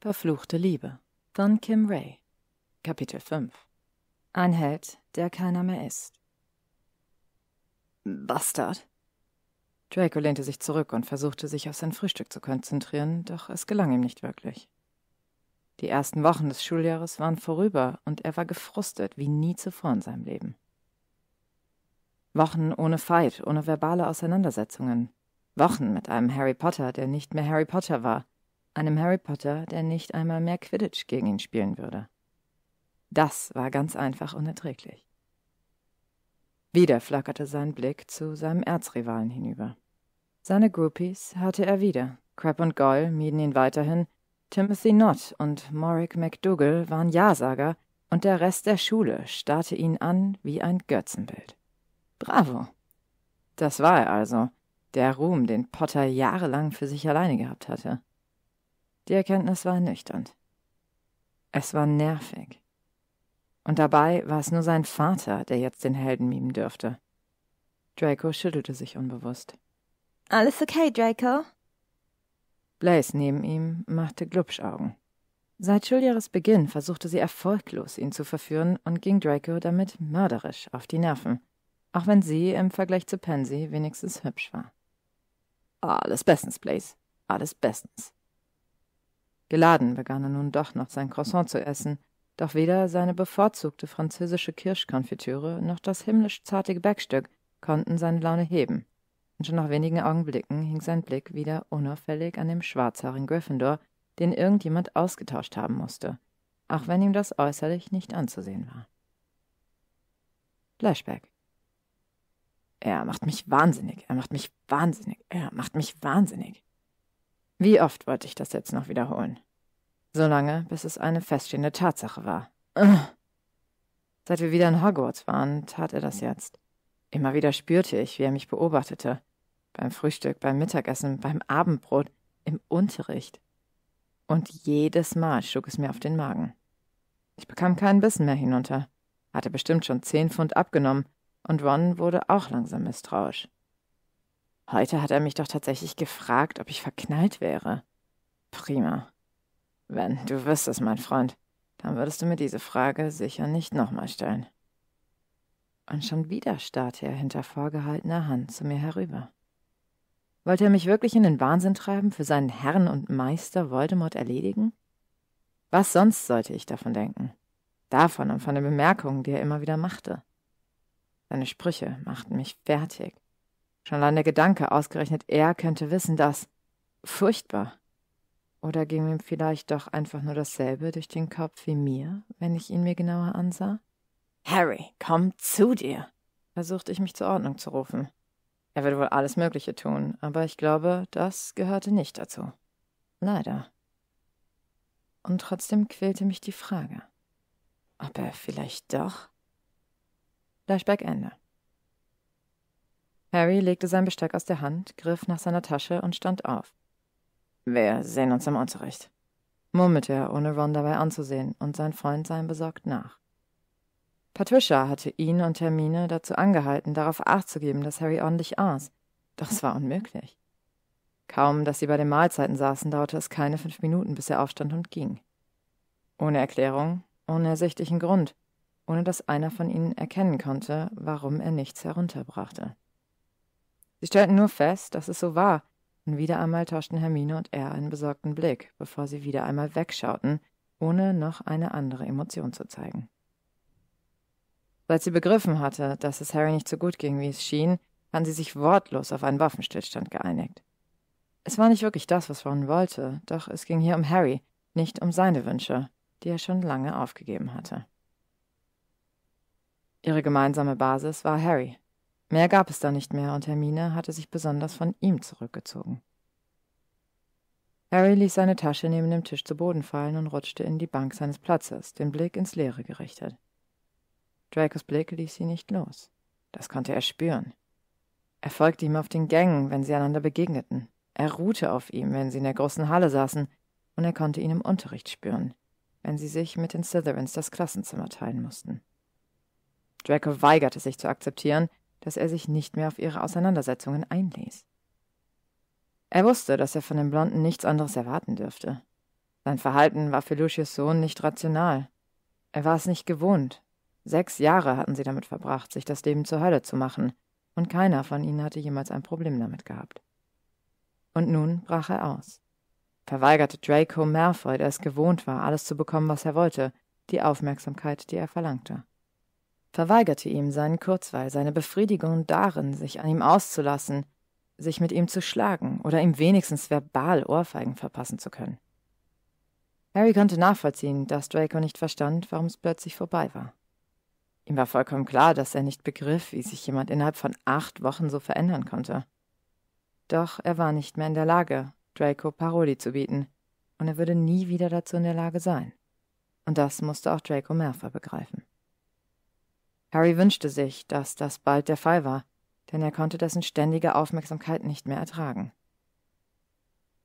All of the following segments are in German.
Verfluchte Liebe von Kim Ray Kapitel 5 Ein Held, der keiner mehr ist. Bastard. Draco lehnte sich zurück und versuchte sich auf sein Frühstück zu konzentrieren, doch es gelang ihm nicht wirklich. Die ersten Wochen des Schuljahres waren vorüber und er war gefrustet wie nie zuvor in seinem Leben. Wochen ohne Fight, ohne verbale Auseinandersetzungen. Wochen mit einem Harry Potter, der nicht mehr Harry Potter war, einem Harry Potter, der nicht einmal mehr Quidditch gegen ihn spielen würde. Das war ganz einfach unerträglich. Wieder flackerte sein Blick zu seinem Erzrivalen hinüber. Seine Groupies hatte er wieder. Crab und Goyle mieden ihn weiterhin, Timothy Nott und Morrick MacDougall waren Ja-Sager und der Rest der Schule starrte ihn an wie ein Götzenbild. Bravo! Das war er also, der Ruhm, den Potter jahrelang für sich alleine gehabt hatte. Die Erkenntnis war ernüchternd. Es war nervig. Und dabei war es nur sein Vater, der jetzt den Helden mimen dürfte. Draco schüttelte sich unbewusst. Alles okay, Draco? Blaze neben ihm machte Glubschaugen. Seit Julias Beginn versuchte sie erfolglos, ihn zu verführen und ging Draco damit mörderisch auf die Nerven, auch wenn sie im Vergleich zu Pansy wenigstens hübsch war. Alles bestens, Blaze. Alles bestens. Geladen begann er nun doch noch sein Croissant zu essen, doch weder seine bevorzugte französische Kirschkonfitüre noch das himmlisch zarte Gebäckstück konnten seine Laune heben. Und schon nach wenigen Augenblicken hing sein Blick wieder unauffällig an dem schwarzhaarigen Gryffindor, den irgendjemand ausgetauscht haben musste, auch wenn ihm das äußerlich nicht anzusehen war. Flashback. Er macht mich wahnsinnig, er macht mich wahnsinnig, er macht mich wahnsinnig. Wie oft wollte ich das jetzt noch wiederholen? Solange, bis es eine feststehende Tatsache war. Seit wir wieder in Hogwarts waren, tat er das jetzt. Immer wieder spürte ich, wie er mich beobachtete. Beim Frühstück, beim Mittagessen, beim Abendbrot, im Unterricht. Und jedes Mal schlug es mir auf den Magen. Ich bekam keinen Bissen mehr hinunter. Hatte bestimmt schon zehn Pfund abgenommen, und Ron wurde auch langsam misstrauisch. Heute hat er mich doch tatsächlich gefragt, ob ich verknallt wäre. Prima. Wenn du wüsstest, mein Freund, dann würdest du mir diese Frage sicher nicht nochmal stellen. Und schon wieder starrte er hinter vorgehaltener Hand zu mir herüber. Wollte er mich wirklich in den Wahnsinn treiben, für seinen Herrn und Meister Voldemort erledigen? Was sonst sollte ich davon denken? Davon und von den Bemerkungen, die er immer wieder machte. Seine Sprüche machten mich fertig. Schon allein der Gedanke, ausgerechnet er könnte wissen, dass. Furchtbar. Oder ging ihm vielleicht doch einfach nur dasselbe durch den Kopf wie mir, wenn ich ihn mir genauer ansah? Harry, komm zu dir! versuchte ich mich zur Ordnung zu rufen. Er würde wohl alles Mögliche tun, aber ich glaube, das gehörte nicht dazu. Leider. Und trotzdem quälte mich die Frage, ob er vielleicht doch. Flashback Ende. Harry legte sein Besteck aus der Hand, griff nach seiner Tasche und stand auf. Wir sehen uns im Unterricht, murmelte er, ohne Ron dabei anzusehen, und sein Freund sah ihm besorgt nach. Patricia hatte ihn und Hermine dazu angehalten, darauf Acht zu geben, dass Harry ordentlich aß. Doch es war unmöglich. Kaum, dass sie bei den Mahlzeiten saßen, dauerte es keine fünf Minuten, bis er aufstand und ging. Ohne Erklärung, ohne ersichtlichen Grund, ohne dass einer von ihnen erkennen konnte, warum er nichts herunterbrachte. Sie stellten nur fest, dass es so war, und wieder einmal tauschten Hermine und er einen besorgten Blick, bevor sie wieder einmal wegschauten, ohne noch eine andere Emotion zu zeigen. Seit sie begriffen hatte, dass es Harry nicht so gut ging, wie es schien, hatten sie sich wortlos auf einen Waffenstillstand geeinigt. Es war nicht wirklich das, was Ron wollte, doch es ging hier um Harry, nicht um seine Wünsche, die er schon lange aufgegeben hatte. Ihre gemeinsame Basis war Harry, Mehr gab es da nicht mehr, und Hermine hatte sich besonders von ihm zurückgezogen. Harry ließ seine Tasche neben dem Tisch zu Boden fallen und rutschte in die Bank seines Platzes, den Blick ins Leere gerichtet. Dracos Blick ließ sie nicht los. Das konnte er spüren. Er folgte ihm auf den Gängen, wenn sie einander begegneten. Er ruhte auf ihm, wenn sie in der großen Halle saßen, und er konnte ihn im Unterricht spüren, wenn sie sich mit den Slytherins das Klassenzimmer teilen mussten. Draco weigerte sich zu akzeptieren, dass er sich nicht mehr auf ihre Auseinandersetzungen einließ. Er wusste, dass er von dem Blonden nichts anderes erwarten dürfte. Sein Verhalten war für Lucius Sohn nicht rational. Er war es nicht gewohnt. Sechs Jahre hatten sie damit verbracht, sich das Leben zur Hölle zu machen, und keiner von ihnen hatte jemals ein Problem damit gehabt. Und nun brach er aus. Verweigerte Draco Malfoy, der es gewohnt war, alles zu bekommen, was er wollte, die Aufmerksamkeit, die er verlangte verweigerte ihm seinen Kurzweil, seine Befriedigung darin, sich an ihm auszulassen, sich mit ihm zu schlagen oder ihm wenigstens verbal Ohrfeigen verpassen zu können. Harry konnte nachvollziehen, dass Draco nicht verstand, warum es plötzlich vorbei war. Ihm war vollkommen klar, dass er nicht begriff, wie sich jemand innerhalb von acht Wochen so verändern konnte. Doch er war nicht mehr in der Lage, Draco Paroli zu bieten, und er würde nie wieder dazu in der Lage sein. Und das musste auch Draco Merfer begreifen. Harry wünschte sich, dass das bald der Fall war, denn er konnte dessen ständige Aufmerksamkeit nicht mehr ertragen.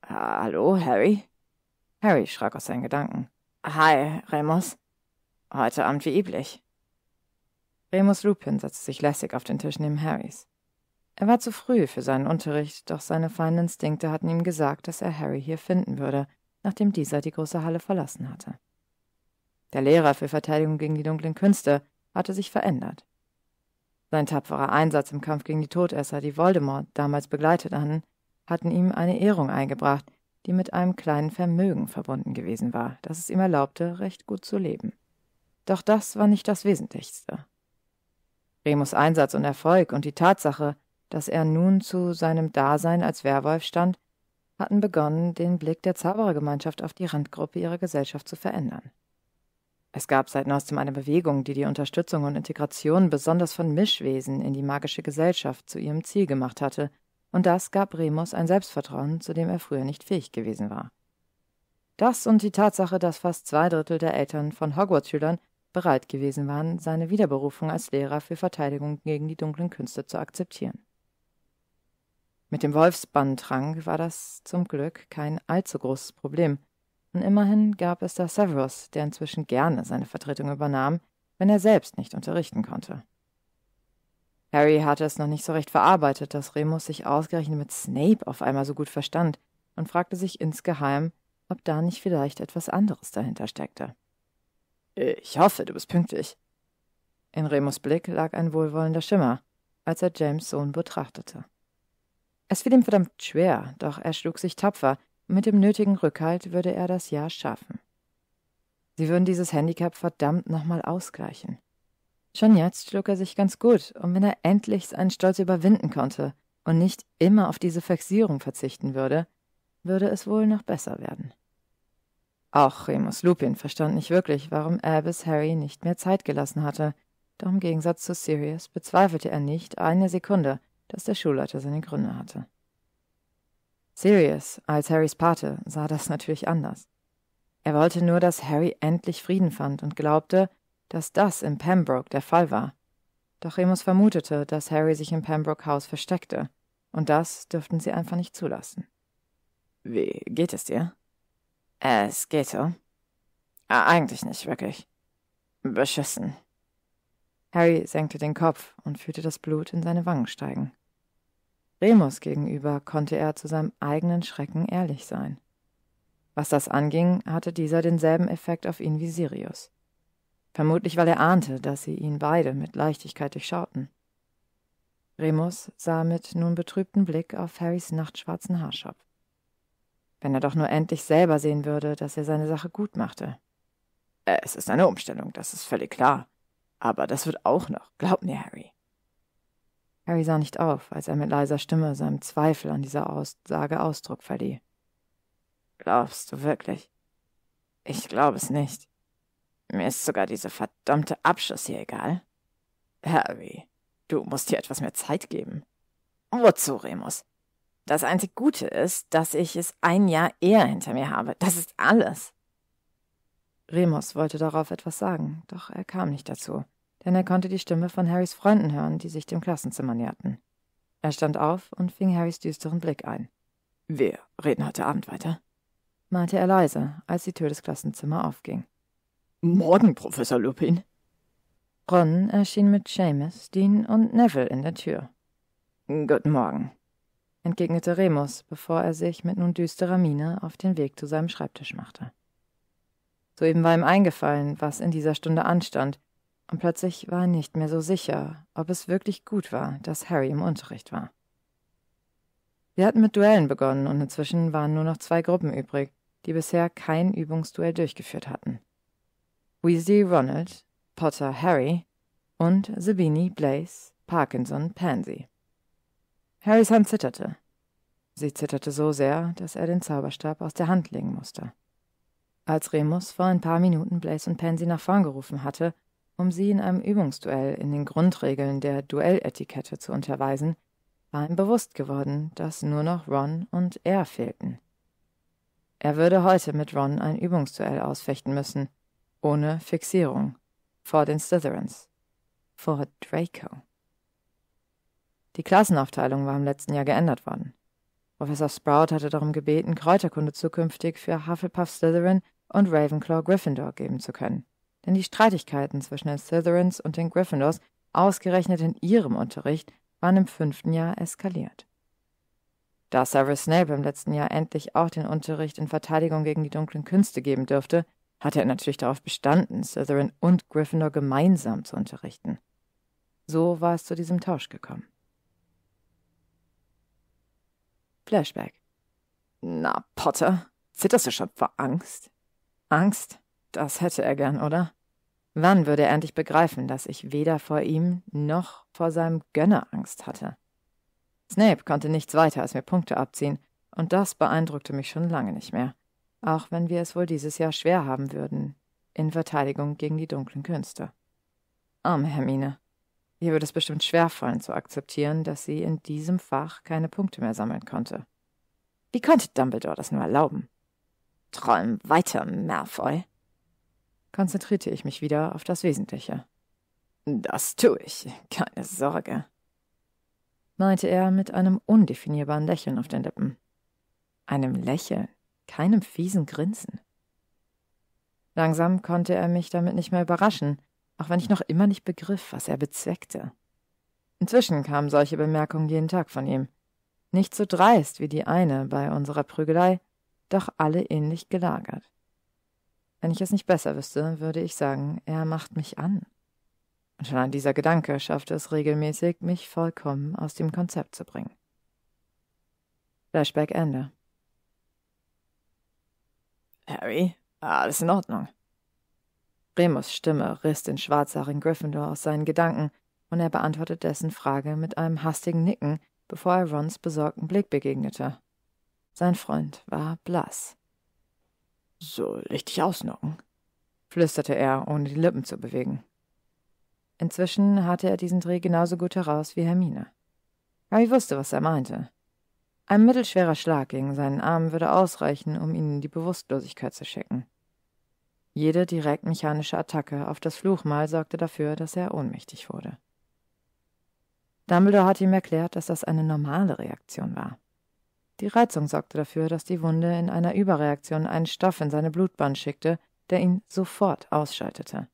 Ah, hallo, Harry? Harry schrak aus seinen Gedanken. Hi, Remus. Heute Abend wie üblich. Remus Lupin setzte sich lässig auf den Tisch neben Harrys. Er war zu früh für seinen Unterricht, doch seine feinen Instinkte hatten ihm gesagt, dass er Harry hier finden würde, nachdem dieser die große Halle verlassen hatte. Der Lehrer für Verteidigung gegen die dunklen Künste, hatte sich verändert. Sein tapferer Einsatz im Kampf gegen die Todesser, die Voldemort damals begleitet hatten, hatten ihm eine Ehrung eingebracht, die mit einem kleinen Vermögen verbunden gewesen war, das es ihm erlaubte, recht gut zu leben. Doch das war nicht das Wesentlichste. Remus Einsatz und Erfolg und die Tatsache, dass er nun zu seinem Dasein als Werwolf stand, hatten begonnen, den Blick der Zauberergemeinschaft auf die Randgruppe ihrer Gesellschaft zu verändern. Es gab seit neuestem eine Bewegung, die die Unterstützung und Integration besonders von Mischwesen in die magische Gesellschaft zu ihrem Ziel gemacht hatte, und das gab Remus ein Selbstvertrauen, zu dem er früher nicht fähig gewesen war. Das und die Tatsache, dass fast zwei Drittel der Eltern von Hogwarts-Schülern bereit gewesen waren, seine Wiederberufung als Lehrer für Verteidigung gegen die dunklen Künste zu akzeptieren. Mit dem Wolfsbanntrank war das zum Glück kein allzu großes Problem, und immerhin gab es da Severus, der inzwischen gerne seine Vertretung übernahm, wenn er selbst nicht unterrichten konnte. Harry hatte es noch nicht so recht verarbeitet, dass Remus sich ausgerechnet mit Snape auf einmal so gut verstand und fragte sich insgeheim, ob da nicht vielleicht etwas anderes dahinter steckte. Ich hoffe, du bist pünktlich. In Remus Blick lag ein wohlwollender Schimmer, als er James Sohn betrachtete. Es fiel ihm verdammt schwer, doch er schlug sich tapfer, mit dem nötigen Rückhalt würde er das Jahr schaffen. Sie würden dieses Handicap verdammt nochmal ausgleichen. Schon jetzt schlug er sich ganz gut, und wenn er endlich seinen Stolz überwinden konnte und nicht immer auf diese Fixierung verzichten würde, würde es wohl noch besser werden. Auch Remus Lupin verstand nicht wirklich, warum Albus Harry nicht mehr Zeit gelassen hatte, doch im Gegensatz zu Sirius bezweifelte er nicht eine Sekunde, dass der Schulleiter seine Gründe hatte. Sirius, als Harrys Pate, sah das natürlich anders. Er wollte nur, dass Harry endlich Frieden fand und glaubte, dass das in Pembroke der Fall war. Doch Remus vermutete, dass Harry sich im Pembroke Haus versteckte, und das dürften sie einfach nicht zulassen. Wie geht es dir? Es geht so. Ah, eigentlich nicht wirklich. Beschissen. Harry senkte den Kopf und fühlte das Blut in seine Wangen steigen. Remus gegenüber konnte er zu seinem eigenen Schrecken ehrlich sein. Was das anging, hatte dieser denselben Effekt auf ihn wie Sirius. Vermutlich, weil er ahnte, dass sie ihn beide mit Leichtigkeit durchschauten. Remus sah mit nun betrübtem Blick auf Harrys nachtschwarzen Haarschopf. Wenn er doch nur endlich selber sehen würde, dass er seine Sache gut machte. Es ist eine Umstellung, das ist völlig klar. Aber das wird auch noch, glaub mir, Harry. Harry sah nicht auf, als er mit leiser Stimme seinem Zweifel an dieser Aussage Ausdruck verlieh. Glaubst du wirklich? Ich glaube es nicht. Mir ist sogar dieser verdammte Abschuss hier egal. Harry, du musst dir etwas mehr Zeit geben. Wozu, Remus? Das einzig Gute ist, dass ich es ein Jahr eher hinter mir habe. Das ist alles. Remus wollte darauf etwas sagen, doch er kam nicht dazu denn er konnte die Stimme von Harrys Freunden hören, die sich dem Klassenzimmer näherten. Er stand auf und fing Harrys düsteren Blick ein. Wir reden heute Abend weiter, meinte er leise, als die Tür des Klassenzimmers aufging. Morgen, Professor Lupin. Ron erschien mit Seamus, Dean und Neville in der Tür. Guten Morgen, entgegnete Remus, bevor er sich mit nun düsterer Miene auf den Weg zu seinem Schreibtisch machte. Soeben war ihm eingefallen, was in dieser Stunde anstand, und plötzlich war er nicht mehr so sicher, ob es wirklich gut war, dass Harry im Unterricht war. Wir hatten mit Duellen begonnen und inzwischen waren nur noch zwei Gruppen übrig, die bisher kein Übungsduell durchgeführt hatten. Weasley Ronald, Potter Harry und Sabini Blaze Parkinson Pansy. Harrys Hand zitterte. Sie zitterte so sehr, dass er den Zauberstab aus der Hand legen musste. Als Remus vor ein paar Minuten Blaze und Pansy nach vorn gerufen hatte, um sie in einem Übungsduell in den Grundregeln der Duelletikette zu unterweisen, war ihm bewusst geworden, dass nur noch Ron und er fehlten. Er würde heute mit Ron ein Übungsduell ausfechten müssen, ohne Fixierung, vor den Slytherins, vor Draco. Die Klassenaufteilung war im letzten Jahr geändert worden. Professor Sprout hatte darum gebeten, Kräuterkunde zukünftig für Hufflepuff Slytherin und Ravenclaw Gryffindor geben zu können denn die Streitigkeiten zwischen den Slytherins und den Gryffindors, ausgerechnet in ihrem Unterricht, waren im fünften Jahr eskaliert. Da Severus Snape im letzten Jahr endlich auch den Unterricht in Verteidigung gegen die dunklen Künste geben dürfte, hatte er natürlich darauf bestanden, Slytherin und Gryffindor gemeinsam zu unterrichten. So war es zu diesem Tausch gekommen. Flashback. Na, Potter, zitterst du schon vor Angst? Angst? Das hätte er gern, oder? Wann würde er endlich begreifen, dass ich weder vor ihm noch vor seinem Gönner Angst hatte? Snape konnte nichts weiter als mir Punkte abziehen, und das beeindruckte mich schon lange nicht mehr, auch wenn wir es wohl dieses Jahr schwer haben würden, in Verteidigung gegen die dunklen Künste. Arme Hermine, ihr würde es bestimmt schwerfallen zu akzeptieren, dass sie in diesem Fach keine Punkte mehr sammeln konnte. Wie konnte Dumbledore das nur erlauben? Träum weiter, Malfoy konzentrierte ich mich wieder auf das Wesentliche. Das tue ich, keine Sorge, meinte er mit einem undefinierbaren Lächeln auf den Lippen. Einem Lächeln, keinem fiesen Grinsen. Langsam konnte er mich damit nicht mehr überraschen, auch wenn ich noch immer nicht begriff, was er bezweckte. Inzwischen kamen solche Bemerkungen jeden Tag von ihm. Nicht so dreist wie die eine bei unserer Prügelei, doch alle ähnlich gelagert. Wenn ich es nicht besser wüsste, würde ich sagen, er macht mich an. Und schon an dieser Gedanke schaffte es regelmäßig, mich vollkommen aus dem Konzept zu bringen. Flashback Ende. Harry, alles in Ordnung. Remus Stimme riss den schwarzhaarigen Gryffindor aus seinen Gedanken, und er beantwortete dessen Frage mit einem hastigen Nicken, bevor er Rons besorgten Blick begegnete. Sein Freund war blass. Soll ich dich ausnocken? flüsterte er, ohne die Lippen zu bewegen. Inzwischen hatte er diesen Dreh genauso gut heraus wie Hermine. Harry wusste, was er meinte. Ein mittelschwerer Schlag gegen seinen Arm würde ausreichen, um ihn in die Bewusstlosigkeit zu schicken. Jede direkt mechanische Attacke auf das Fluchmal sorgte dafür, dass er ohnmächtig wurde. Dumbledore hatte ihm erklärt, dass das eine normale Reaktion war. Die Reizung sorgte dafür, dass die Wunde in einer Überreaktion einen Stoff in seine Blutbahn schickte, der ihn sofort ausschaltete.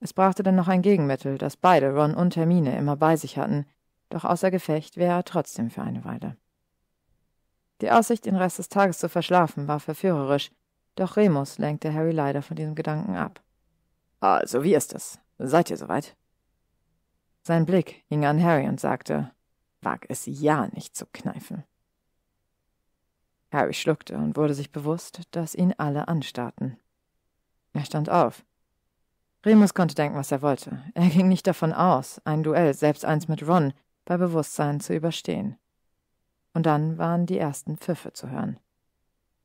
Es brachte dann noch ein Gegenmittel, das beide, Ron und Hermine, immer bei sich hatten, doch außer Gefecht wäre er trotzdem für eine Weile. Die Aussicht, den Rest des Tages zu verschlafen, war verführerisch, doch Remus lenkte Harry leider von diesem Gedanken ab. Also, wie ist es? Seid ihr soweit? Sein Blick ging an Harry und sagte, wag es ja nicht zu kneifen. Harry schluckte und wurde sich bewusst, dass ihn alle anstarrten. Er stand auf. Remus konnte denken, was er wollte. Er ging nicht davon aus, ein Duell, selbst eins mit Ron, bei Bewusstsein zu überstehen. Und dann waren die ersten Pfiffe zu hören.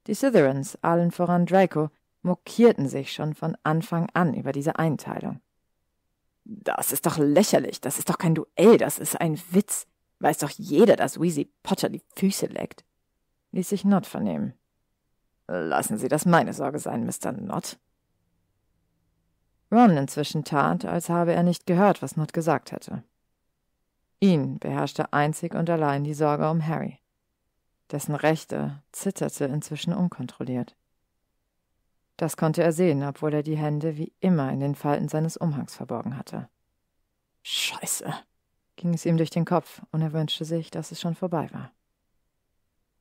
Die Slytherins, allen voran Draco, mokierten sich schon von Anfang an über diese Einteilung. Das ist doch lächerlich, das ist doch kein Duell, das ist ein Witz. Weiß doch jeder, dass Weasley Potter die Füße leckt ließ sich Nott vernehmen. Lassen Sie das meine Sorge sein, Mr. Nott. Ron inzwischen tat, als habe er nicht gehört, was Nott gesagt hätte. Ihn beherrschte einzig und allein die Sorge um Harry. Dessen Rechte zitterte inzwischen unkontrolliert. Das konnte er sehen, obwohl er die Hände wie immer in den Falten seines Umhangs verborgen hatte. Scheiße, ging es ihm durch den Kopf, und er wünschte sich, dass es schon vorbei war.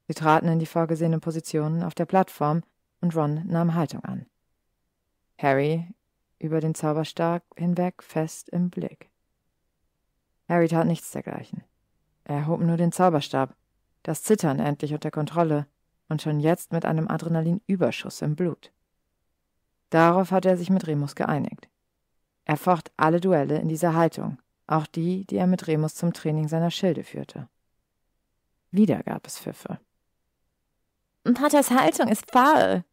Sie traten in die vorgesehenen Positionen auf der Plattform und Ron nahm Haltung an. Harry über den Zauberstab hinweg fest im Blick. Harry tat nichts dergleichen. Er hob nur den Zauberstab, das Zittern endlich unter Kontrolle und schon jetzt mit einem Adrenalinüberschuss im Blut. Darauf hatte er sich mit Remus geeinigt. Er focht alle Duelle in dieser Haltung, auch die, die er mit Remus zum Training seiner Schilde führte. Wieder gab es Pfiffe. Vaters Haltung ist faul.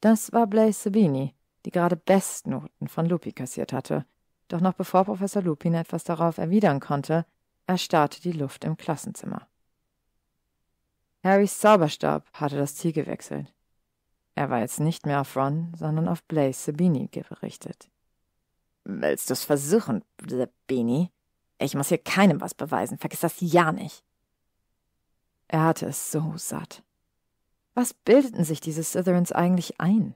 Das war Blaise Sabini, die gerade Bestnoten von Lupi kassiert hatte. Doch noch bevor Professor Lupin etwas darauf erwidern konnte, erstarrte die Luft im Klassenzimmer. Harrys Zauberstab hatte das Ziel gewechselt. Er war jetzt nicht mehr auf Ron, sondern auf Blaise Sabini gerichtet. Willst du's versuchen, Sabini? Ich muss hier keinem was beweisen, vergiss das ja nicht. Er hatte es so satt. Was bildeten sich diese Slytherins eigentlich ein?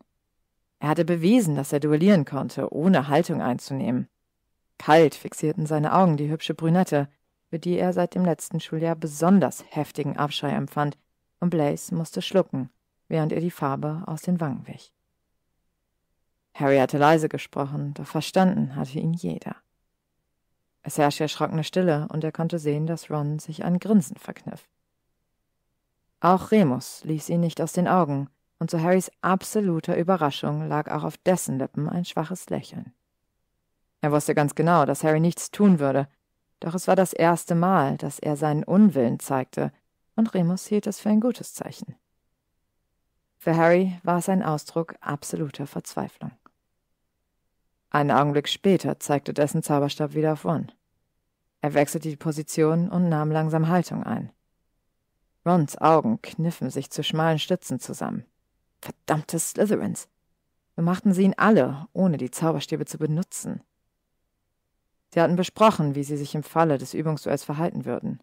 Er hatte bewiesen, dass er duellieren konnte, ohne Haltung einzunehmen. Kalt fixierten seine Augen die hübsche Brünette, für die er seit dem letzten Schuljahr besonders heftigen Abscheu empfand, und Blaze musste schlucken, während ihr die Farbe aus den Wangen wich. Harry hatte leise gesprochen, doch verstanden hatte ihn jeder. Es herrschte erschrockene Stille, und er konnte sehen, dass Ron sich ein Grinsen verkniff. Auch Remus ließ ihn nicht aus den Augen, und zu Harrys absoluter Überraschung lag auch auf dessen Lippen ein schwaches Lächeln. Er wusste ganz genau, dass Harry nichts tun würde, doch es war das erste Mal, dass er seinen Unwillen zeigte, und Remus hielt es für ein gutes Zeichen. Für Harry war es ein Ausdruck absoluter Verzweiflung. Einen Augenblick später zeigte dessen Zauberstab wieder auf One. Er wechselte die Position und nahm langsam Haltung ein. Rons Augen kniffen sich zu schmalen Stützen zusammen. Verdammte Slytherins! So machten sie ihn alle, ohne die Zauberstäbe zu benutzen. Sie hatten besprochen, wie sie sich im Falle des Übungsduells verhalten würden.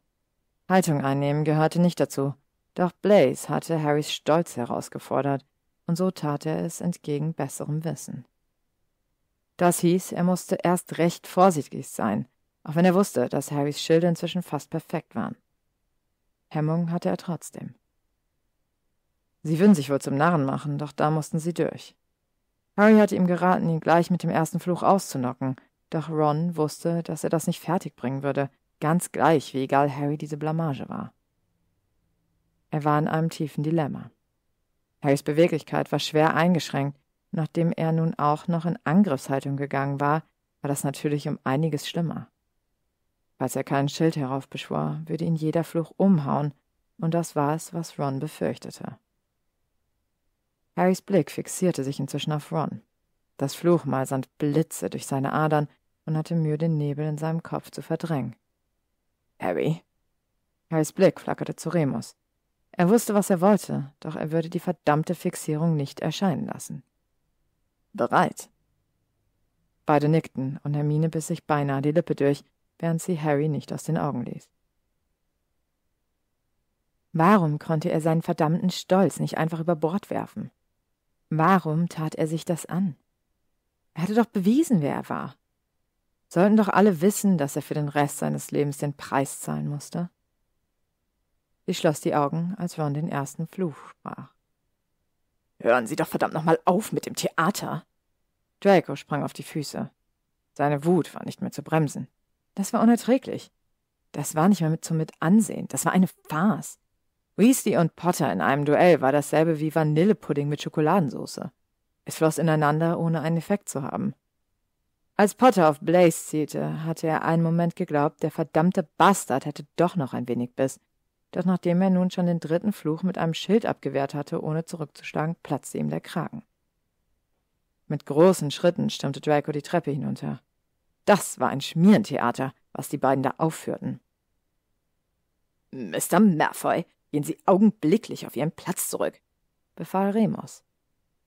Haltung einnehmen gehörte nicht dazu, doch Blaze hatte Harrys Stolz herausgefordert, und so tat er es entgegen besserem Wissen. Das hieß, er musste erst recht vorsichtig sein, auch wenn er wusste, dass Harrys Schilde inzwischen fast perfekt waren. Hemmung hatte er trotzdem. Sie würden sich wohl zum Narren machen, doch da mussten sie durch. Harry hatte ihm geraten, ihn gleich mit dem ersten Fluch auszunocken, doch Ron wusste, dass er das nicht fertigbringen würde, ganz gleich, wie egal Harry diese Blamage war. Er war in einem tiefen Dilemma. Harrys Beweglichkeit war schwer eingeschränkt, nachdem er nun auch noch in Angriffshaltung gegangen war, war das natürlich um einiges schlimmer. Falls er kein Schild heraufbeschwor, würde ihn jeder Fluch umhauen, und das war es, was Ron befürchtete. Harrys Blick fixierte sich inzwischen auf Ron. Das Fluchmal sandte Blitze durch seine Adern und hatte Mühe, den Nebel in seinem Kopf zu verdrängen. Harry. Harrys Blick flackerte zu Remus. Er wusste, was er wollte, doch er würde die verdammte Fixierung nicht erscheinen lassen. Bereit. Beide nickten, und Hermine biss sich beinahe die Lippe durch, während sie Harry nicht aus den Augen ließ. Warum konnte er seinen verdammten Stolz nicht einfach über Bord werfen? Warum tat er sich das an? Er hatte doch bewiesen, wer er war. Sollten doch alle wissen, dass er für den Rest seines Lebens den Preis zahlen musste. Sie schloss die Augen, als Ron den ersten Fluch sprach. Hören Sie doch verdammt nochmal auf mit dem Theater! Draco sprang auf die Füße. Seine Wut war nicht mehr zu bremsen. Das war unerträglich. Das war nicht mehr mit zum mit ansehen. Das war eine Farce. Weasley und Potter in einem Duell war dasselbe wie Vanillepudding mit Schokoladensauce. Es floss ineinander, ohne einen Effekt zu haben. Als Potter auf Blaze zielte, hatte er einen Moment geglaubt, der verdammte Bastard hätte doch noch ein wenig Biss. Doch nachdem er nun schon den dritten Fluch mit einem Schild abgewehrt hatte, ohne zurückzuschlagen, platzte ihm der Kragen. Mit großen Schritten stürmte Draco die Treppe hinunter. Das war ein Schmierentheater, was die beiden da aufführten. Mr. Merfoy, gehen Sie augenblicklich auf Ihren Platz zurück, befahl Remus.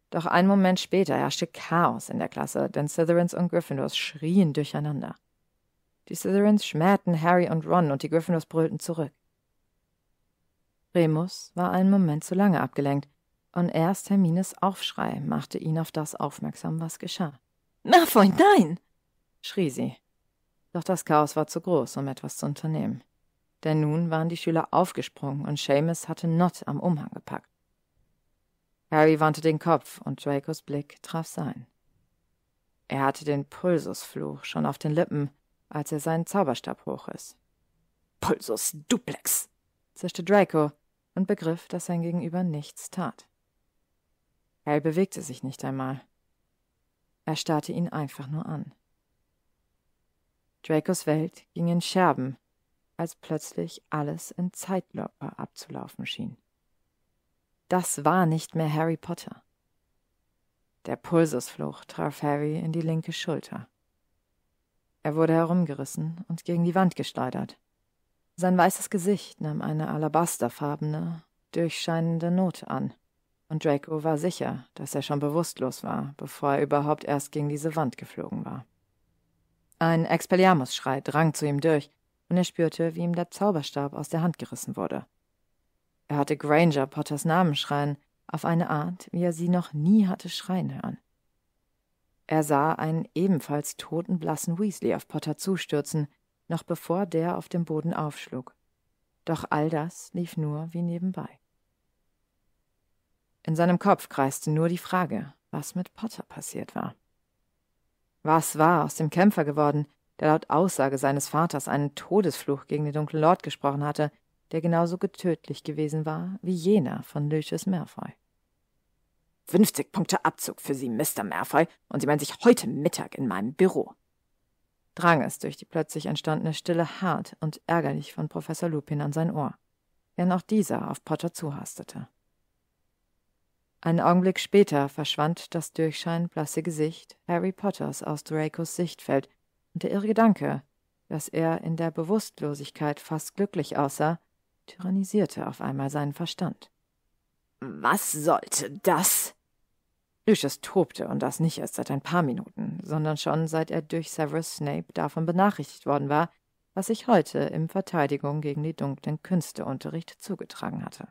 Doch einen Moment später herrschte Chaos in der Klasse, denn Slytherins und Gryffindors schrien durcheinander. Die Slytherins schmähten Harry und Ron und die Gryffindors brüllten zurück. Remus war einen Moment zu lange abgelenkt, und erst Hermines Aufschrei machte ihn auf das aufmerksam, was geschah. Merfoy, nein! schrie sie. Doch das Chaos war zu groß, um etwas zu unternehmen. Denn nun waren die Schüler aufgesprungen und Seamus hatte Not am Umhang gepackt. Harry wandte den Kopf und Dracos Blick traf sein. Er hatte den Pulsusfluch schon auf den Lippen, als er seinen Zauberstab hochriss. Pulsus Duplex! zischte Draco und begriff, dass sein Gegenüber nichts tat. Harry bewegte sich nicht einmal. Er starrte ihn einfach nur an. Dracos Welt ging in Scherben, als plötzlich alles in Zeitloper abzulaufen schien. Das war nicht mehr Harry Potter. Der Pulsusfluch traf Harry in die linke Schulter. Er wurde herumgerissen und gegen die Wand geschleudert. Sein weißes Gesicht nahm eine alabasterfarbene, durchscheinende Not an, und Draco war sicher, dass er schon bewusstlos war, bevor er überhaupt erst gegen diese Wand geflogen war. Ein Expelliarmus-Schrei drang zu ihm durch, und er spürte, wie ihm der Zauberstab aus der Hand gerissen wurde. Er hatte Granger Potters Namen schreien, auf eine Art, wie er sie noch nie hatte schreien hören. Er sah einen ebenfalls totenblassen Weasley auf Potter zustürzen, noch bevor der auf dem Boden aufschlug. Doch all das lief nur wie nebenbei. In seinem Kopf kreiste nur die Frage, was mit Potter passiert war. Was war aus dem Kämpfer geworden, der laut Aussage seines Vaters einen Todesfluch gegen den dunklen Lord gesprochen hatte, der genauso getödlich gewesen war wie jener von Lucius Merfoy? Fünfzig Punkte Abzug für Sie, Mr. Merfoy, und Sie meinen sich heute Mittag in meinem Büro. Drang es durch die plötzlich entstandene Stille hart und ärgerlich von Professor Lupin an sein Ohr, während auch dieser auf Potter zuhastete. Einen Augenblick später verschwand das durchscheinblasse Gesicht Harry Potters aus Dracos Sichtfeld, und der irre Gedanke, dass er in der Bewusstlosigkeit fast glücklich aussah, tyrannisierte auf einmal seinen Verstand. Was sollte das? Lucius tobte, und das nicht erst seit ein paar Minuten, sondern schon seit er durch Severus Snape davon benachrichtigt worden war, was sich heute im Verteidigung gegen die dunklen Künsteunterricht zugetragen hatte.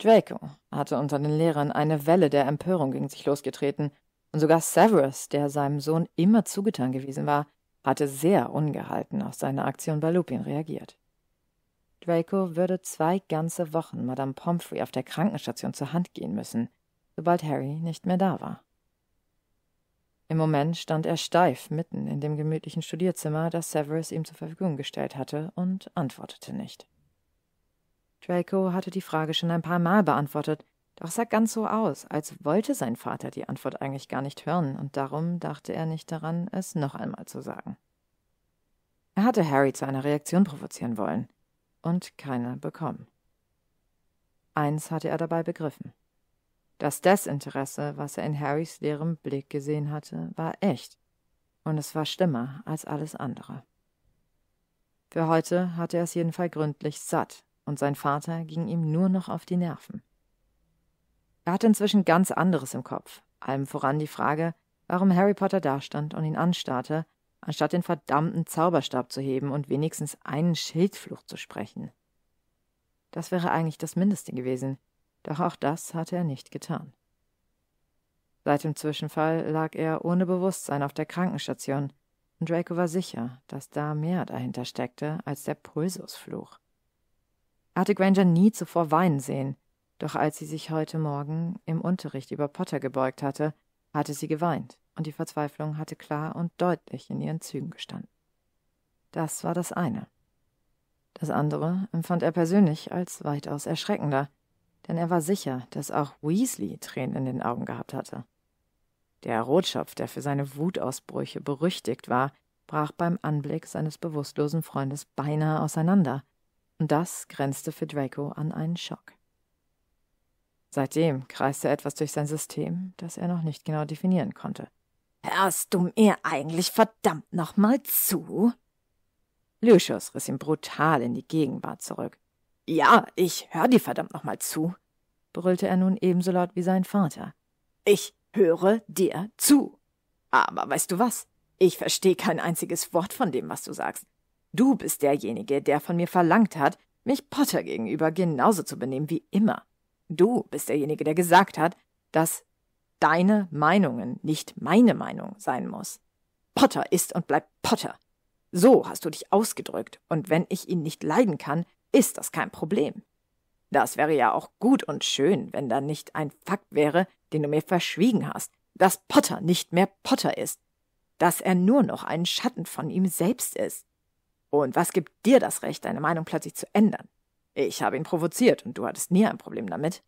Draco hatte unter den Lehrern eine Welle der Empörung gegen sich losgetreten, und sogar Severus, der seinem Sohn immer zugetan gewesen war, hatte sehr ungehalten auf seine Aktion bei Lupin reagiert. Draco würde zwei ganze Wochen Madame Pomfrey auf der Krankenstation zur Hand gehen müssen, sobald Harry nicht mehr da war. Im Moment stand er steif mitten in dem gemütlichen Studierzimmer, das Severus ihm zur Verfügung gestellt hatte, und antwortete nicht. Draco hatte die Frage schon ein paar Mal beantwortet, doch sah ganz so aus, als wollte sein Vater die Antwort eigentlich gar nicht hören, und darum dachte er nicht daran, es noch einmal zu sagen. Er hatte Harry zu einer Reaktion provozieren wollen und keine bekommen. Eins hatte er dabei begriffen. Das Desinteresse, was er in Harrys leerem Blick gesehen hatte, war echt, und es war schlimmer als alles andere. Für heute hatte er es jedenfalls gründlich satt, und sein Vater ging ihm nur noch auf die Nerven. Er hatte inzwischen ganz anderes im Kopf, allem voran die Frage, warum Harry Potter dastand und ihn anstarrte, anstatt den verdammten Zauberstab zu heben und wenigstens einen Schildfluch zu sprechen. Das wäre eigentlich das Mindeste gewesen, doch auch das hatte er nicht getan. Seit dem Zwischenfall lag er ohne Bewusstsein auf der Krankenstation, und Draco war sicher, dass da mehr dahinter steckte als der Pulsusfluch hatte Granger nie zuvor weinen sehen, doch als sie sich heute Morgen im Unterricht über Potter gebeugt hatte, hatte sie geweint, und die Verzweiflung hatte klar und deutlich in ihren Zügen gestanden. Das war das eine. Das andere empfand er persönlich als weitaus erschreckender, denn er war sicher, dass auch Weasley Tränen in den Augen gehabt hatte. Der Rotschopf, der für seine Wutausbrüche berüchtigt war, brach beim Anblick seines bewusstlosen Freundes beinahe auseinander, und das grenzte für Draco an einen Schock. Seitdem kreiste etwas durch sein System, das er noch nicht genau definieren konnte. Hörst du mir eigentlich verdammt nochmal zu? Lucius riss ihn brutal in die Gegenwart zurück. Ja, ich hör dir verdammt nochmal zu, brüllte er nun ebenso laut wie sein Vater. Ich höre dir zu. Aber weißt du was? Ich verstehe kein einziges Wort von dem, was du sagst. Du bist derjenige, der von mir verlangt hat, mich Potter gegenüber genauso zu benehmen wie immer. Du bist derjenige, der gesagt hat, dass deine Meinungen nicht meine Meinung sein muss. Potter ist und bleibt Potter. So hast du dich ausgedrückt, und wenn ich ihn nicht leiden kann, ist das kein Problem. Das wäre ja auch gut und schön, wenn da nicht ein Fakt wäre, den du mir verschwiegen hast, dass Potter nicht mehr Potter ist, dass er nur noch ein Schatten von ihm selbst ist. Und was gibt dir das Recht, deine Meinung plötzlich zu ändern? Ich habe ihn provoziert und du hattest nie ein Problem damit.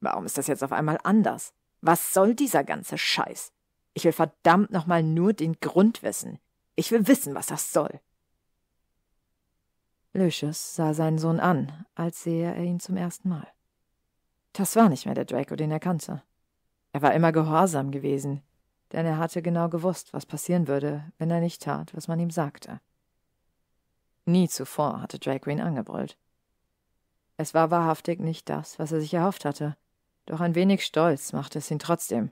Warum ist das jetzt auf einmal anders? Was soll dieser ganze Scheiß? Ich will verdammt nochmal nur den Grund wissen. Ich will wissen, was das soll. Lucius sah seinen Sohn an, als sehe er ihn zum ersten Mal. Das war nicht mehr der Draco, den er kannte. Er war immer gehorsam gewesen, denn er hatte genau gewusst, was passieren würde, wenn er nicht tat, was man ihm sagte. Nie zuvor hatte Drag Queen angebrüllt. Es war wahrhaftig nicht das, was er sich erhofft hatte, doch ein wenig stolz machte es ihn trotzdem,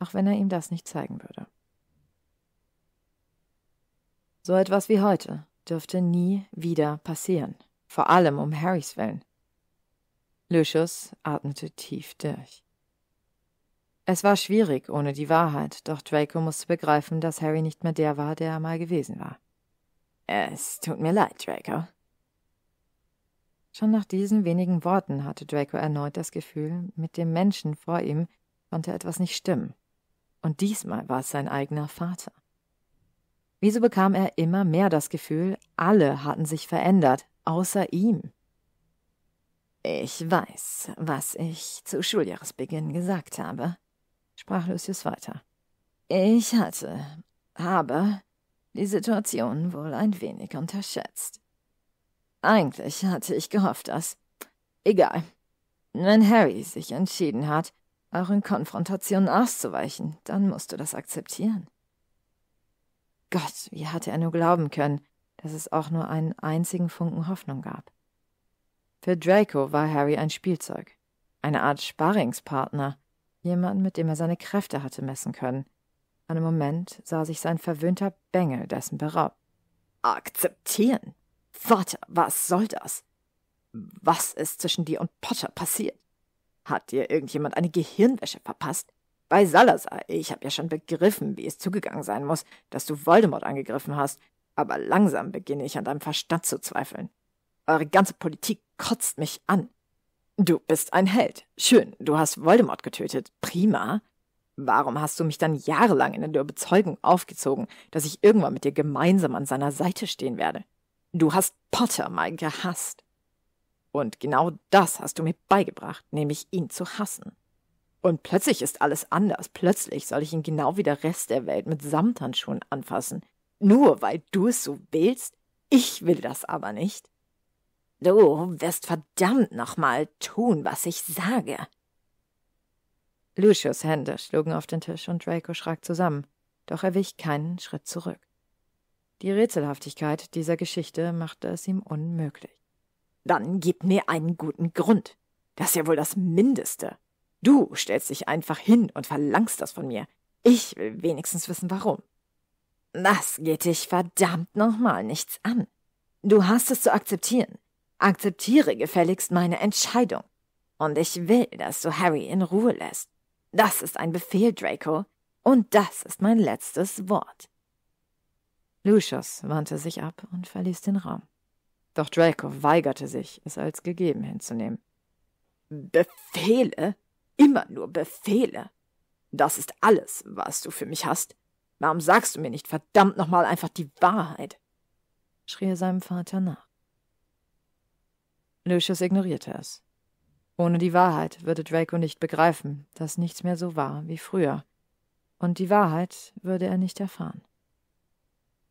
auch wenn er ihm das nicht zeigen würde. So etwas wie heute dürfte nie wieder passieren, vor allem um Harrys Willen. Lucius atmete tief durch. Es war schwierig ohne die Wahrheit, doch Draco musste begreifen, dass Harry nicht mehr der war, der er mal gewesen war. Es tut mir leid, Draco. Schon nach diesen wenigen Worten hatte Draco erneut das Gefühl, mit dem Menschen vor ihm konnte etwas nicht stimmen. Und diesmal war es sein eigener Vater. Wieso bekam er immer mehr das Gefühl, alle hatten sich verändert, außer ihm? Ich weiß, was ich zu Schuljahresbeginn gesagt habe, sprach Lucius weiter. Ich hatte, habe die Situation wohl ein wenig unterschätzt. Eigentlich hatte ich gehofft, dass. Egal. Wenn Harry sich entschieden hat, euren Konfrontationen auszuweichen, dann musst du das akzeptieren. Gott, wie hatte er nur glauben können, dass es auch nur einen einzigen Funken Hoffnung gab. Für Draco war Harry ein Spielzeug, eine Art Sparringspartner, jemand, mit dem er seine Kräfte hatte messen können, einen Moment sah sich sein verwöhnter Bengel dessen beraubt. Akzeptieren? Vater, was soll das? Was ist zwischen dir und Potter passiert? Hat dir irgendjemand eine Gehirnwäsche verpasst? Bei Salazar, ich habe ja schon begriffen, wie es zugegangen sein muss, dass du Voldemort angegriffen hast, aber langsam beginne ich an deinem Verstand zu zweifeln. Eure ganze Politik kotzt mich an. Du bist ein Held. Schön, du hast Voldemort getötet. Prima. Warum hast du mich dann jahrelang in der Überzeugung aufgezogen, dass ich irgendwann mit dir gemeinsam an seiner Seite stehen werde? Du hast Potter mal gehasst. Und genau das hast du mir beigebracht, nämlich ihn zu hassen. Und plötzlich ist alles anders. Plötzlich soll ich ihn genau wie der Rest der Welt mit Samthandschuhen anfassen. Nur weil du es so willst? Ich will das aber nicht. Du wirst verdammt nochmal tun, was ich sage. Lucius' Hände schlugen auf den Tisch und Draco schrak zusammen, doch er wich keinen Schritt zurück. Die Rätselhaftigkeit dieser Geschichte machte es ihm unmöglich. Dann gib mir einen guten Grund. Das ist ja wohl das Mindeste. Du stellst dich einfach hin und verlangst das von mir. Ich will wenigstens wissen, warum. Das geht dich verdammt nochmal nichts an. Du hast es zu akzeptieren. Akzeptiere gefälligst meine Entscheidung. Und ich will, dass du Harry in Ruhe lässt. Das ist ein Befehl, Draco, und das ist mein letztes Wort. Lucius wandte sich ab und verließ den Raum. Doch Draco weigerte sich, es als gegeben hinzunehmen. Befehle? Immer nur Befehle. Das ist alles, was du für mich hast. Warum sagst du mir nicht verdammt nochmal einfach die Wahrheit? schrie er seinem Vater nach. Lucius ignorierte es. Ohne die Wahrheit würde Draco nicht begreifen, dass nichts mehr so war wie früher. Und die Wahrheit würde er nicht erfahren.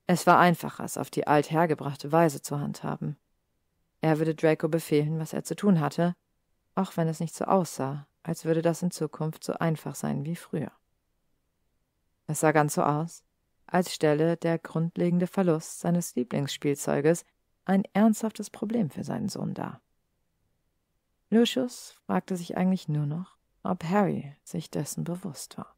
Es war einfacher, es auf die althergebrachte Weise zu handhaben. Er würde Draco befehlen, was er zu tun hatte, auch wenn es nicht so aussah, als würde das in Zukunft so einfach sein wie früher. Es sah ganz so aus, als stelle der grundlegende Verlust seines Lieblingsspielzeuges ein ernsthaftes Problem für seinen Sohn dar. Lucius fragte sich eigentlich nur noch, ob Harry sich dessen bewusst war.